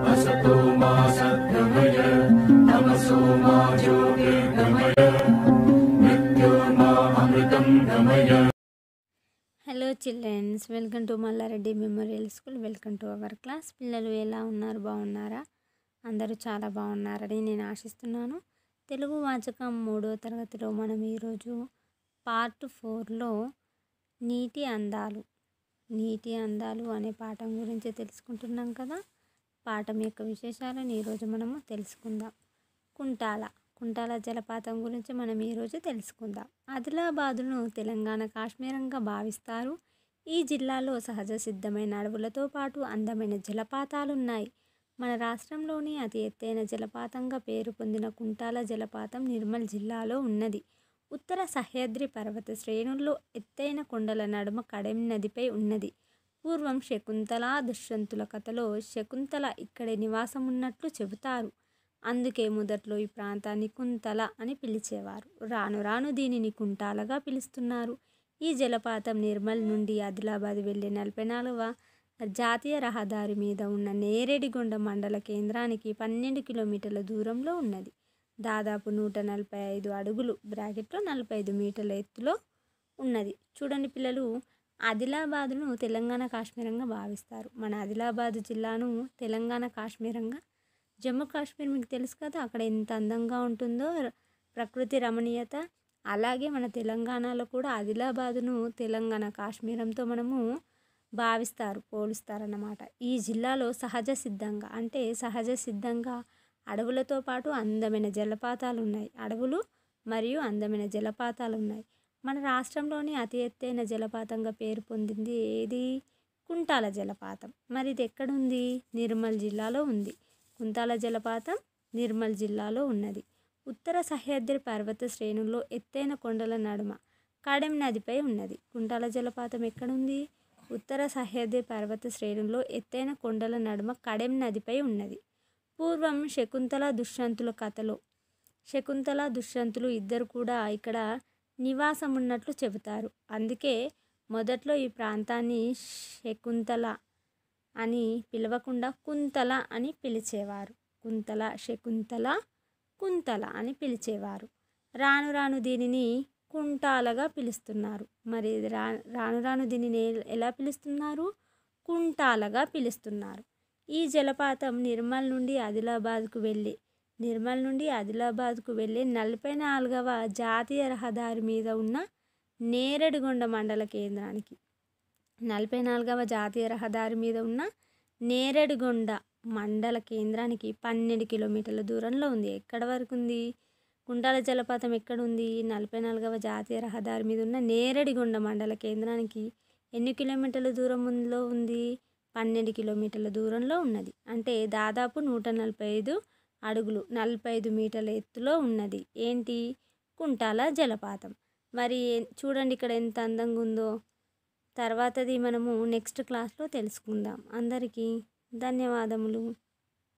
hello childrens welcome to Mallareddy memorial school welcome to our class పిల్లలు ఎలా ఉన్నారు బాగున్నారా అందరూ చాలా బాగున్నారని నేను ఆశిస్తున్నాను తెలుగు వాచకం మూడో తరగతిలో మనం ఈరోజు పార్ట్ ఫోర్లో నీటి అందాలు నీటి అందాలు అనే పాఠం గురించి తెలుసుకుంటున్నాం కదా పాఠం యొక్క విశేషాలను ఈరోజు మనము తెలుసుకుందాం కుంటాల కుంటాల జలపాతం గురించి మనం ఈరోజు తెలుసుకుందాం ఆదిలాబాదును తెలంగాణ కాశ్మీరంగా భావిస్తారు ఈ జిల్లాలో సహజ సిద్ధమైన అడవులతో పాటు అందమైన జలపాతాలు ఉన్నాయి మన రాష్ట్రంలోని అతి ఎత్తైన జలపాతంగా పేరు పొందిన కుంటాల జలపాతం నిర్మల్ జిల్లాలో ఉన్నది ఉత్తర సహ్యాద్రి పర్వత శ్రేణుల్లో ఎత్తైన కొండల నడుమ కడెం నదిపై ఉన్నది పూర్వం శకుంతల దుష్యంతుల కథలో శకుంతల ఇక్కడే నివాసం ఉన్నట్లు చెబుతారు అందుకే మొదట్లో ఈ ప్రాంతాన్ని కుంతల అని పిలిచేవారు రాను రాను దీనిని కుంటాలగా పిలుస్తున్నారు ఈ జలపాతం నిర్మల్ నుండి ఆదిలాబాద్ వెళ్ళే నలభై నాలుగవ జాతీయ రహదారి మీద ఉన్న నేరేడిగొండ మండల కేంద్రానికి పన్నెండు కిలోమీటర్ల దూరంలో ఉన్నది దాదాపు నూట నలభై ఐదు అడుగులు బ్రాకెట్లో నలభై ఐదు మీటర్ల ఎత్తులో ఉన్నది చూడండి పిల్లలు ఆదిలాబాదును తెలంగాణ కాశ్మీరంగా భావిస్తారు మన ఆదిలాబాదు జిల్లాను తెలంగాణ కాశ్మీరంగా జమ్మూ కాశ్మీర్ మీకు తెలుసు కదా అక్కడ ఎంత అందంగా ఉంటుందో ప్రకృతి రమణీయత అలాగే మన తెలంగాణలో కూడా ఆదిలాబాదును తెలంగాణ కాశ్మీరంతో మనము భావిస్తారు పోలుస్తారన్నమాట ఈ జిల్లాలో సహజ సిద్ధంగా అంటే సహజ సిద్ధంగా అడవులతో పాటు అందమైన జలపాతాలు ఉన్నాయి అడవులు మరియు అందమైన జలపాతాలు ఉన్నాయి మన రాష్ట్రంలోని అతి ఎత్తైన జలపాతంగా పేరు పొందింది ఏది కుంటాల జలపాతం మరి ఇది ఎక్కడుంది నిర్మల్ జిల్లాలో ఉంది కుంటాల జలపాతం నిర్మల్ జిల్లాలో ఉన్నది ఉత్తర సహ్యాద్రి పర్వత శ్రేణుల్లో ఎత్తైన కొండల నడుమ కాడెం నదిపై ఉన్నది కుంటాల జలపాతం ఎక్కడుంది ఉత్తర సహ్యాద్రి పర్వత శ్రేణుల్లో ఎత్తైన కొండల నడుమ కడెం నదిపై ఉన్నది పూర్వం శకుంతల దుష్యంతుల కథలో శకుంతల దుష్యంతులు ఇద్దరు కూడా ఇక్కడ నివాసం ఉన్నట్లు చెబుతారు అందుకే మొదట్లో ఈ ప్రాంతాన్ని శకుంతల అని పిలవకుండా కుంతల అని పిలిచేవారు కుంతల శకుంతల కుంతల అని పిలిచేవారు రాను రాను దీనిని కుంటాలగా పిలుస్తున్నారు మరి రా రాను రాను దీనిని ఎలా పిలుస్తున్నారు కుంటాలగా పిలుస్తున్నారు ఈ జలపాతం నిర్మల్ నుండి ఆదిలాబాద్కు వెళ్ళి నిర్మల్ నుండి ఆదిలాబాద్కు వెళ్ళే నలభై నాలుగవ జాతీయ రహదారి మీద ఉన్న నేరడిగొండ మండల కేంద్రానికి నలభై నాలుగవ జాతీయ రహదారి మీద ఉన్న నేరడిగొండ మండల కేంద్రానికి పన్నెండు కిలోమీటర్ల దూరంలో ఉంది ఎక్కడ వరకు ఉంది కుంటాల జలపాతం ఎక్కడుంది నలభై నాలుగవ జాతీయ రహదారి మీద ఉన్న నేరడిగొండ మండల కేంద్రానికి ఎన్ని కిలోమీటర్ల దూరంలో ఉంది పన్నెండు కిలోమీటర్ల దూరంలో ఉన్నది అంటే దాదాపు నూట నలభై ఐదు అడుగులు నలభై ఐదు మీటర్ల ఎత్తులో ఉన్నది ఏంటి కుంటాల జలపాతం మరి చూడండి ఇక్కడ ఎంత అందంగా ఉందో తర్వాతది మనము నెక్స్ట్ క్లాస్లో తెలుసుకుందాం అందరికీ ధన్యవాదములు